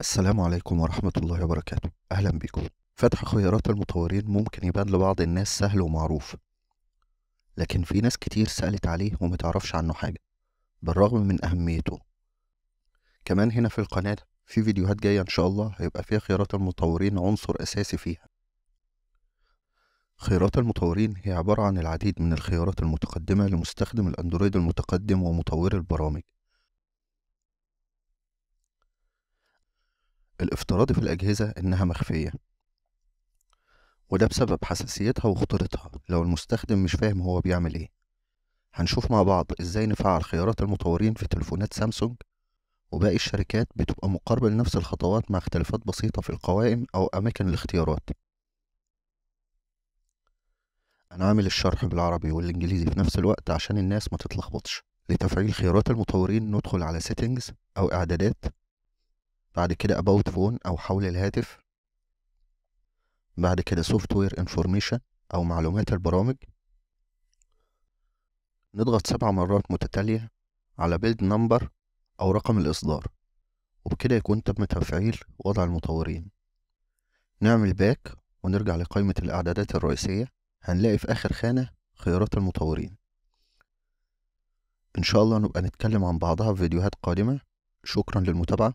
السلام عليكم ورحمة الله وبركاته أهلا بكم فتح خيارات المطورين ممكن يبان لبعض الناس سهل ومعروف لكن في ناس كتير سألت عليه ومتعرفش عنه حاجة بالرغم من أهميته كمان هنا في القناة في فيديوهات جاية إن شاء الله هيبقى فيها خيارات المطورين عنصر أساسي فيها خيارات المطورين هي عبارة عن العديد من الخيارات المتقدمة لمستخدم الأندرويد المتقدم ومطور البرامج الافتراضي في الأجهزة إنها مخفية وده بسبب حساسيتها وخطورتها لو المستخدم مش فاهم هو بيعمل ايه هنشوف مع بعض ازاي نفعل خيارات المطورين في تليفونات سامسونج وباقي الشركات بتبقى مقاربة لنفس الخطوات مع اختلافات بسيطة في القوائم أو أماكن الاختيارات أنا عامل الشرح بالعربي والإنجليزي في نفس الوقت عشان الناس ما تتلخبطش لتفعيل خيارات المطورين ندخل على Settings أو إعدادات بعد كده about phone أو حول الهاتف بعد كده software information أو معلومات البرامج نضغط سبع مرات متتالية على build number أو رقم الإصدار وبكده يكون تم تفعيل وضع المطورين نعمل باك ونرجع لقائمة الإعدادات الرئيسية هنلاقي في آخر خانة خيارات المطورين إن شاء الله نبقى نتكلم عن بعضها في فيديوهات قادمة شكرا للمتابعة